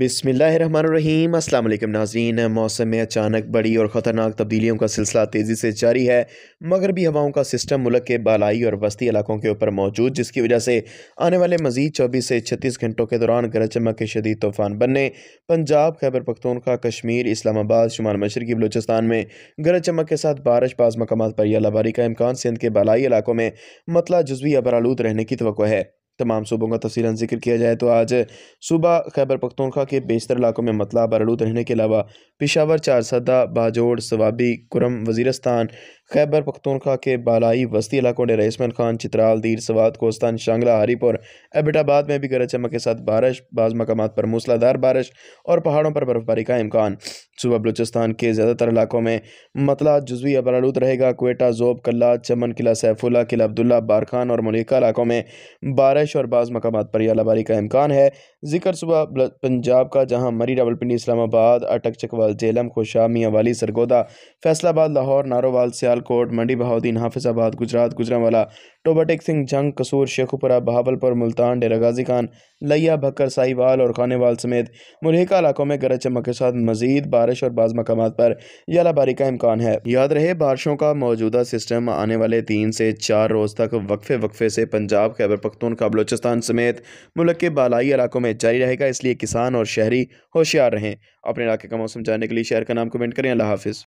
बिसमीम अल्लाम नाजीन मौसम में अचानक बड़ी और ख़तरनाक तब्दीलियों का सिलसिला तेज़ी से जारी है मगरबी हवाओं का सिस्टम मुल्क के बालाई और वस्ती इलाकों के ऊपर मौजूद जिसकी वजह से आने वाले मजीद चौबीस से छत्तीस घंटों के दौरान गरज चमक के शदीद तूफ़ान बनने पंजाब खैबर पखतूनखा कश्मीर इस्लामाबाद शुमाल मशरकी बलोचिस्तान में गरज चमक के साथ बारिश बाज़ मकाम पर यलाबारी का इम्कान सिंध के बालाई इलाकों में मतला जजवी अबरालूद रहने की तो है तमाम सूबों का तफसीला जिक्र किया जाए तो आज सुबह खैबर पख्तनखा के बेशतर इलाकों में मतला बरलूद रहने के अलावा पिशावर चारसदा बाजोड़ सवाबी कुरम वजीरस्तान खैबर पख्तनखा के बालाई वस्ती इलाकों ने रईसमैन खान चित्राल दीर सवात कोस्तान शांगला हरीपुर एबिटाबाद में भी गरज चमक के साथ बारिश बाज़ मकाम पर मूसलाधार बारिश और पहाड़ों पर बर्फबारी का इम्कान सुबह बलूचिस्तान के ज़्यादातर इलाकों में मतला जजवी अबरालूद रहेगा कोयटा जोब कल्ला चमन किला सैफुल्ला किला अब्दुल्ला बारखान और मलिका इलाकों में बारिश और बाज़ मकाम पर आलाबारी का इम्कान है जिक्र सुबह पंजाब का जहाँ मरी रावलपिंडी इस्लामाबाद अटक चकवाल जेलम खुशा मियाँवाली सरगोदा फैसलाबाद लाहौर नारोवाल सियालकोट मंडी बहाउद्दीन हाफिजाबाद गुजरात गुजरावाला टोबाटेक सिंह जंग कसूर शेखुपुरा बहावलपुर मुल्तान डेरा गाजी खान लिया भक्कर साहिवाल और खानेवाल समेत मुलहिका इलाकों में गरज चमक के साथ मजीद बारिश बारिश और बाज़ मकाम पर यालाबारी का इम्कान है याद रहे बारिशों का मौजूदा सिस्टम आने वाले तीन से चार रोज़ तक वक्फे वक्फे से पंजाब खैबर पख्तूनखा बलोचिस्तान समेत मुल्क के बालाई इलाकों में जारी रहेगा इसलिए किसान और शहरी होशियार रहें अपने इलाके का मौसम जानने के लिए शहर का नाम कमेंट करें अल्लाह हाफिज़